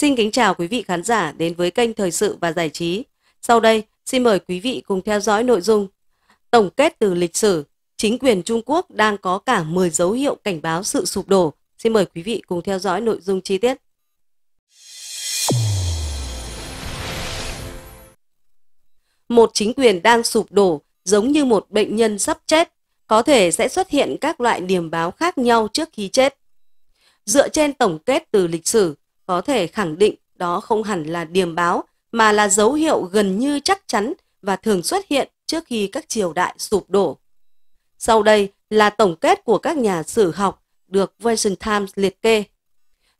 Xin kính chào quý vị khán giả đến với kênh Thời sự và Giải trí. Sau đây, xin mời quý vị cùng theo dõi nội dung Tổng kết từ lịch sử, chính quyền Trung Quốc đang có cả 10 dấu hiệu cảnh báo sự sụp đổ. Xin mời quý vị cùng theo dõi nội dung chi tiết. Một chính quyền đang sụp đổ giống như một bệnh nhân sắp chết, có thể sẽ xuất hiện các loại điểm báo khác nhau trước khi chết. Dựa trên tổng kết từ lịch sử, có thể khẳng định đó không hẳn là điềm báo mà là dấu hiệu gần như chắc chắn và thường xuất hiện trước khi các triều đại sụp đổ. Sau đây là tổng kết của các nhà sử học được Washington Times liệt kê.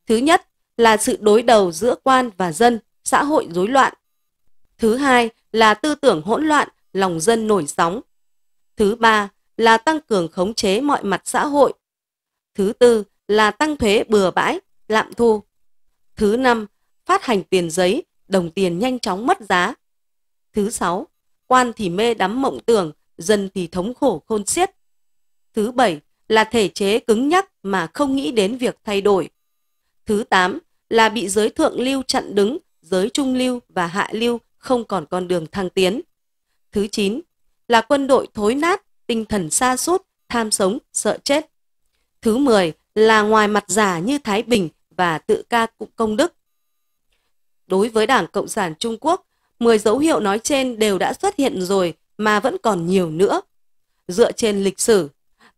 Thứ nhất là sự đối đầu giữa quan và dân, xã hội rối loạn. Thứ hai là tư tưởng hỗn loạn, lòng dân nổi sóng. Thứ ba là tăng cường khống chế mọi mặt xã hội. Thứ tư là tăng thuế bừa bãi, lạm thu. Thứ năm, phát hành tiền giấy, đồng tiền nhanh chóng mất giá. Thứ sáu, quan thì mê đắm mộng tưởng, dân thì thống khổ khôn xiết. Thứ bảy là thể chế cứng nhắc mà không nghĩ đến việc thay đổi. Thứ tám là bị giới thượng lưu chặn đứng, giới trung lưu và hạ lưu không còn con đường thăng tiến. Thứ chín là quân đội thối nát, tinh thần xa sút tham sống, sợ chết. Thứ mười là ngoài mặt giả như Thái Bình và tự ca công đức. Đối với Đảng Cộng sản Trung Quốc, 10 dấu hiệu nói trên đều đã xuất hiện rồi mà vẫn còn nhiều nữa. Dựa trên lịch sử,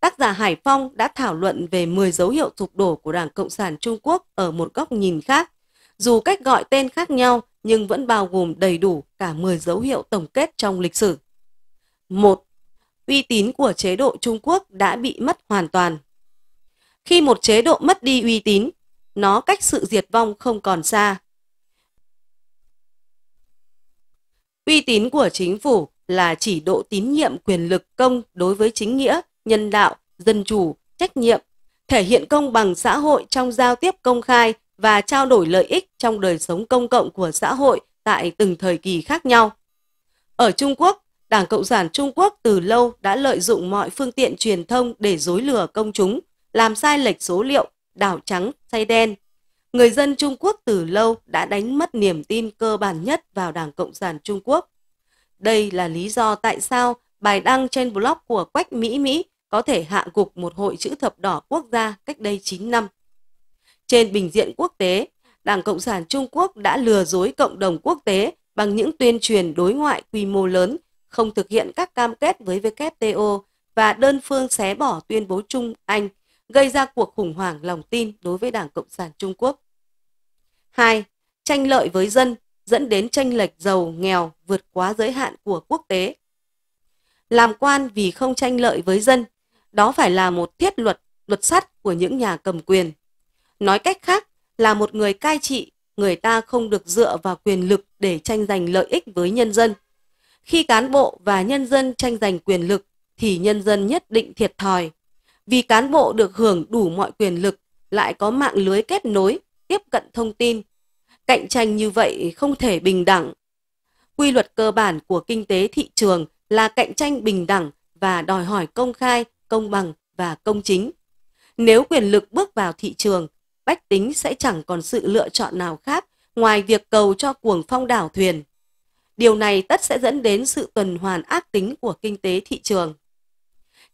tác giả Hải Phong đã thảo luận về 10 dấu hiệu sụp đổ của Đảng Cộng sản Trung Quốc ở một góc nhìn khác. Dù cách gọi tên khác nhau nhưng vẫn bao gồm đầy đủ cả 10 dấu hiệu tổng kết trong lịch sử. 1. Uy tín của chế độ Trung Quốc đã bị mất hoàn toàn. Khi một chế độ mất đi uy tín, nó cách sự diệt vong không còn xa. Uy tín của chính phủ là chỉ độ tín nhiệm quyền lực công đối với chính nghĩa, nhân đạo, dân chủ, trách nhiệm, thể hiện công bằng xã hội trong giao tiếp công khai và trao đổi lợi ích trong đời sống công cộng của xã hội tại từng thời kỳ khác nhau. Ở Trung Quốc, Đảng Cộng sản Trung Quốc từ lâu đã lợi dụng mọi phương tiện truyền thông để dối lừa công chúng, làm sai lệch số liệu, đảo trắng, say đen. Người dân Trung Quốc từ lâu đã đánh mất niềm tin cơ bản nhất vào Đảng Cộng sản Trung Quốc. Đây là lý do tại sao bài đăng trên blog của Quách Mỹ Mỹ có thể hạ gục một hội chữ thập đỏ quốc gia cách đây 9 năm. Trên bình diện quốc tế, Đảng Cộng sản Trung Quốc đã lừa dối cộng đồng quốc tế bằng những tuyên truyền đối ngoại quy mô lớn, không thực hiện các cam kết với WTO và đơn phương xé bỏ tuyên bố chung Anh gây ra cuộc khủng hoảng lòng tin đối với Đảng Cộng sản Trung Quốc. 2. Tranh lợi với dân dẫn đến tranh lệch giàu nghèo vượt quá giới hạn của quốc tế. Làm quan vì không tranh lợi với dân, đó phải là một thiết luật, luật sắt của những nhà cầm quyền. Nói cách khác là một người cai trị, người ta không được dựa vào quyền lực để tranh giành lợi ích với nhân dân. Khi cán bộ và nhân dân tranh giành quyền lực thì nhân dân nhất định thiệt thòi, vì cán bộ được hưởng đủ mọi quyền lực, lại có mạng lưới kết nối, tiếp cận thông tin. Cạnh tranh như vậy không thể bình đẳng. Quy luật cơ bản của kinh tế thị trường là cạnh tranh bình đẳng và đòi hỏi công khai, công bằng và công chính. Nếu quyền lực bước vào thị trường, bách tính sẽ chẳng còn sự lựa chọn nào khác ngoài việc cầu cho cuồng phong đảo thuyền. Điều này tất sẽ dẫn đến sự tuần hoàn ác tính của kinh tế thị trường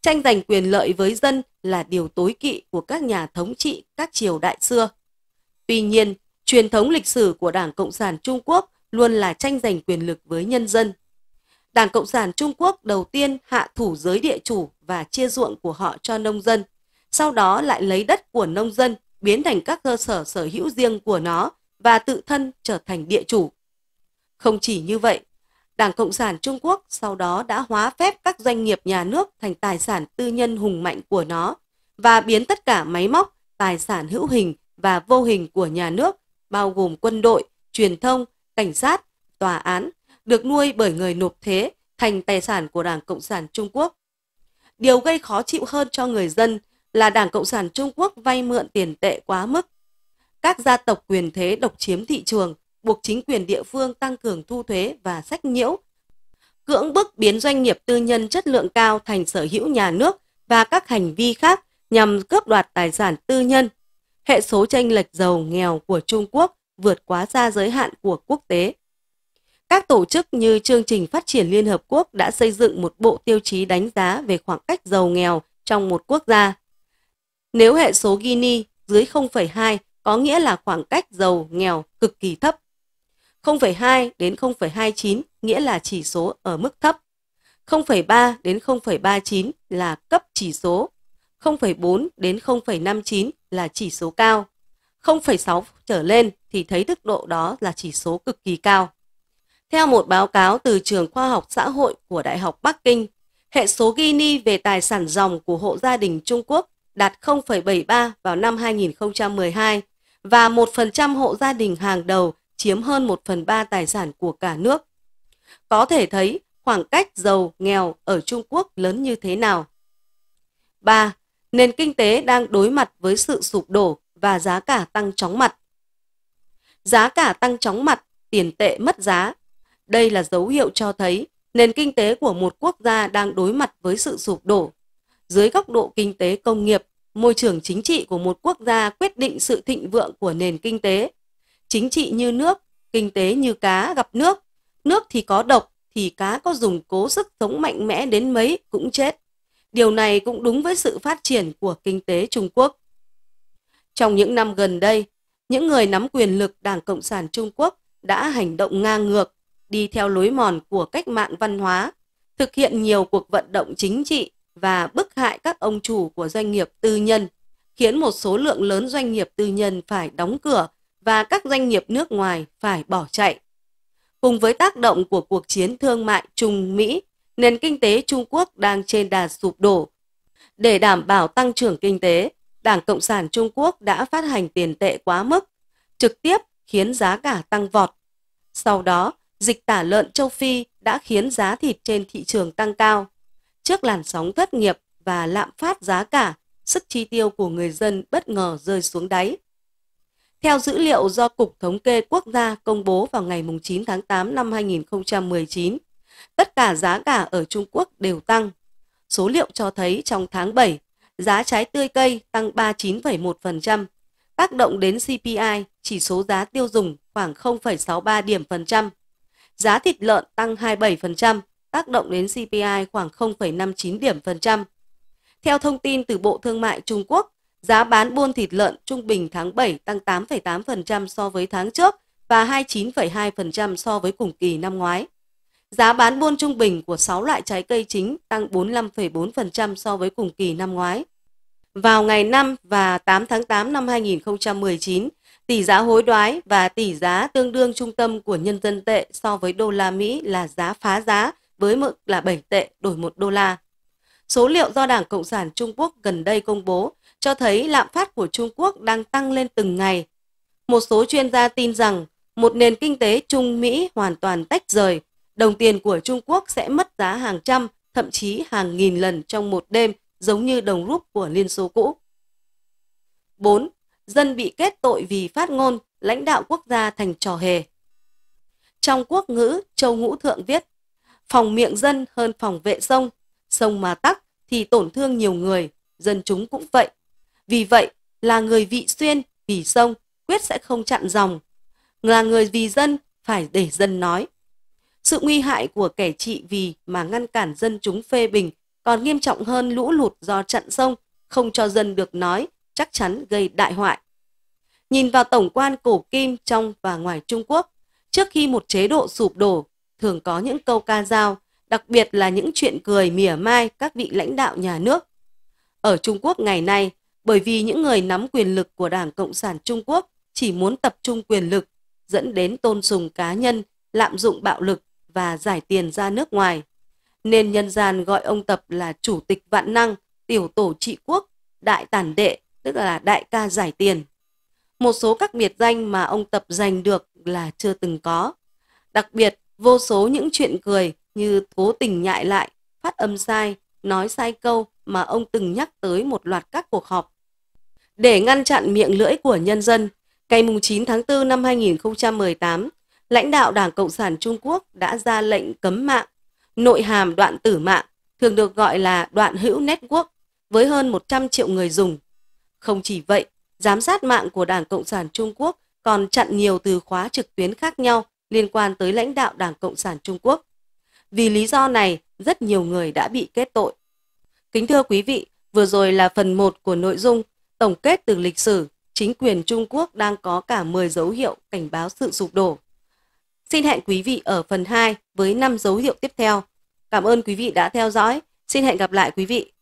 tranh giành quyền lợi với dân là điều tối kỵ của các nhà thống trị các triều đại xưa. Tuy nhiên, truyền thống lịch sử của Đảng Cộng sản Trung Quốc luôn là tranh giành quyền lực với nhân dân. Đảng Cộng sản Trung Quốc đầu tiên hạ thủ giới địa chủ và chia ruộng của họ cho nông dân, sau đó lại lấy đất của nông dân biến thành các cơ sở sở hữu riêng của nó và tự thân trở thành địa chủ. Không chỉ như vậy, Đảng Cộng sản Trung Quốc sau đó đã hóa phép các doanh nghiệp nhà nước thành tài sản tư nhân hùng mạnh của nó và biến tất cả máy móc, tài sản hữu hình và vô hình của nhà nước, bao gồm quân đội, truyền thông, cảnh sát, tòa án, được nuôi bởi người nộp thuế thành tài sản của Đảng Cộng sản Trung Quốc. Điều gây khó chịu hơn cho người dân là Đảng Cộng sản Trung Quốc vay mượn tiền tệ quá mức. Các gia tộc quyền thế độc chiếm thị trường, buộc chính quyền địa phương tăng cường thu thuế và sách nhiễu, cưỡng bức biến doanh nghiệp tư nhân chất lượng cao thành sở hữu nhà nước và các hành vi khác nhằm cướp đoạt tài sản tư nhân. Hệ số tranh lệch giàu nghèo của Trung Quốc vượt quá xa giới hạn của quốc tế. Các tổ chức như Chương trình Phát triển Liên Hợp Quốc đã xây dựng một bộ tiêu chí đánh giá về khoảng cách giàu nghèo trong một quốc gia. Nếu hệ số Gini dưới 0,2 có nghĩa là khoảng cách giàu nghèo cực kỳ thấp. 0,2 đến 0,29 nghĩa là chỉ số ở mức thấp, 0,3 đến 0,39 là cấp chỉ số, 0,4 đến 0,59 là chỉ số cao, 0,6 trở lên thì thấy mức độ đó là chỉ số cực kỳ cao. Theo một báo cáo từ Trường Khoa học Xã hội của Đại học Bắc Kinh, hệ số Gini về tài sản dòng của hộ gia đình Trung Quốc đạt 0,73 vào năm 2012 và 1% hộ gia đình hàng đầu chiếm hơn 1 phần 3 tài sản của cả nước. Có thể thấy khoảng cách giàu nghèo ở Trung Quốc lớn như thế nào. 3. Nền kinh tế đang đối mặt với sự sụp đổ và giá cả tăng chóng mặt. Giá cả tăng chóng mặt, tiền tệ mất giá. Đây là dấu hiệu cho thấy nền kinh tế của một quốc gia đang đối mặt với sự sụp đổ. Dưới góc độ kinh tế công nghiệp, môi trường chính trị của một quốc gia quyết định sự thịnh vượng của nền kinh tế chính trị như nước, kinh tế như cá gặp nước. Nước thì có độc, thì cá có dùng cố sức sống mạnh mẽ đến mấy cũng chết. Điều này cũng đúng với sự phát triển của kinh tế Trung Quốc. Trong những năm gần đây, những người nắm quyền lực Đảng Cộng sản Trung Quốc đã hành động ngang ngược, đi theo lối mòn của cách mạng văn hóa, thực hiện nhiều cuộc vận động chính trị và bức hại các ông chủ của doanh nghiệp tư nhân, khiến một số lượng lớn doanh nghiệp tư nhân phải đóng cửa và các doanh nghiệp nước ngoài phải bỏ chạy. Cùng với tác động của cuộc chiến thương mại Trung Mỹ, nền kinh tế Trung Quốc đang trên đà sụp đổ. Để đảm bảo tăng trưởng kinh tế, Đảng Cộng sản Trung Quốc đã phát hành tiền tệ quá mức, trực tiếp khiến giá cả tăng vọt. Sau đó, dịch tả lợn châu Phi đã khiến giá thịt trên thị trường tăng cao. Trước làn sóng thất nghiệp và lạm phát giá cả, sức chi tiêu của người dân bất ngờ rơi xuống đáy. Theo dữ liệu do Cục Thống kê Quốc gia công bố vào ngày 9 tháng 8 năm 2019, tất cả giá cả ở Trung Quốc đều tăng. Số liệu cho thấy trong tháng 7, giá trái tươi cây tăng 39,1%, tác động đến CPI, chỉ số giá tiêu dùng khoảng 0,63 điểm phần trăm. Giá thịt lợn tăng 27%, tác động đến CPI khoảng 0,59 điểm phần trăm. Theo thông tin từ Bộ Thương mại Trung Quốc, Giá bán buôn thịt lợn trung bình tháng 7 tăng 8,8% so với tháng trước và 29,2% so với cùng kỳ năm ngoái. Giá bán buôn trung bình của 6 loại trái cây chính tăng 45,4% so với cùng kỳ năm ngoái. Vào ngày 5 và 8 tháng 8 năm 2019, tỷ giá hối đoái và tỷ giá tương đương trung tâm của nhân dân tệ so với đô la Mỹ là giá phá giá với mức là 7 tệ đổi 1 đô la. Số liệu do Đảng Cộng sản Trung Quốc gần đây công bố cho thấy lạm phát của Trung Quốc đang tăng lên từng ngày. Một số chuyên gia tin rằng một nền kinh tế Trung Mỹ hoàn toàn tách rời, đồng tiền của Trung Quốc sẽ mất giá hàng trăm, thậm chí hàng nghìn lần trong một đêm, giống như đồng rúp của Liên Xô cũ. 4. Dân bị kết tội vì phát ngôn, lãnh đạo quốc gia thành trò hề. Trong quốc ngữ, Châu Ngũ Thượng viết, phòng miệng dân hơn phòng vệ sông, sông mà tắc thì tổn thương nhiều người, dân chúng cũng vậy, vì vậy, là người vị xuyên, vì sông, quyết sẽ không chặn dòng. Là người vì dân, phải để dân nói. Sự nguy hại của kẻ trị vì mà ngăn cản dân chúng phê bình còn nghiêm trọng hơn lũ lụt do chặn sông, không cho dân được nói, chắc chắn gây đại hoại. Nhìn vào tổng quan cổ kim trong và ngoài Trung Quốc, trước khi một chế độ sụp đổ, thường có những câu ca dao, đặc biệt là những chuyện cười mỉa mai các vị lãnh đạo nhà nước. Ở Trung Quốc ngày nay, bởi vì những người nắm quyền lực của Đảng Cộng sản Trung Quốc chỉ muốn tập trung quyền lực, dẫn đến tôn sùng cá nhân, lạm dụng bạo lực và giải tiền ra nước ngoài. Nên nhân gian gọi ông Tập là chủ tịch vạn năng, tiểu tổ trị quốc, đại tản đệ, tức là đại ca giải tiền. Một số các biệt danh mà ông Tập giành được là chưa từng có. Đặc biệt, vô số những chuyện cười như cố tình nhại lại, phát âm sai, nói sai câu mà ông từng nhắc tới một loạt các cuộc họp để ngăn chặn miệng lưỡi của nhân dân, ngày 9 tháng 4 năm 2018, lãnh đạo Đảng Cộng sản Trung Quốc đã ra lệnh cấm mạng, nội hàm đoạn tử mạng, thường được gọi là đoạn hữu network, với hơn 100 triệu người dùng. Không chỉ vậy, giám sát mạng của Đảng Cộng sản Trung Quốc còn chặn nhiều từ khóa trực tuyến khác nhau liên quan tới lãnh đạo Đảng Cộng sản Trung Quốc. Vì lý do này, rất nhiều người đã bị kết tội. Kính thưa quý vị, vừa rồi là phần 1 của nội dung Tổng kết từ lịch sử, chính quyền Trung Quốc đang có cả 10 dấu hiệu cảnh báo sự sụp đổ. Xin hẹn quý vị ở phần 2 với 5 dấu hiệu tiếp theo. Cảm ơn quý vị đã theo dõi. Xin hẹn gặp lại quý vị